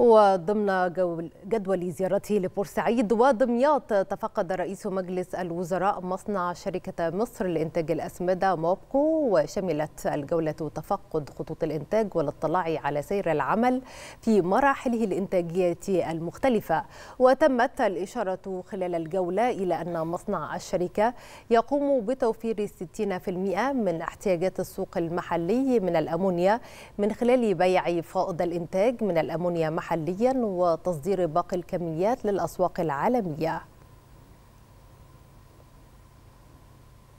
وضمن جدول زيارته لبورسعيد ودمياط تفقد رئيس مجلس الوزراء مصنع شركة مصر لإنتاج الأسمدة موبكو وشملت الجولة تفقد خطوط الإنتاج والاطلاع على سير العمل في مراحله الإنتاجية المختلفة وتمت الإشارة خلال الجولة إلى أن مصنع الشركة يقوم بتوفير 60% من احتياجات السوق المحلي من الأمونيا من خلال بيع فائض الإنتاج من الأمونيا محلية محليا وتصدير باقي الكميات للأسواق العالمية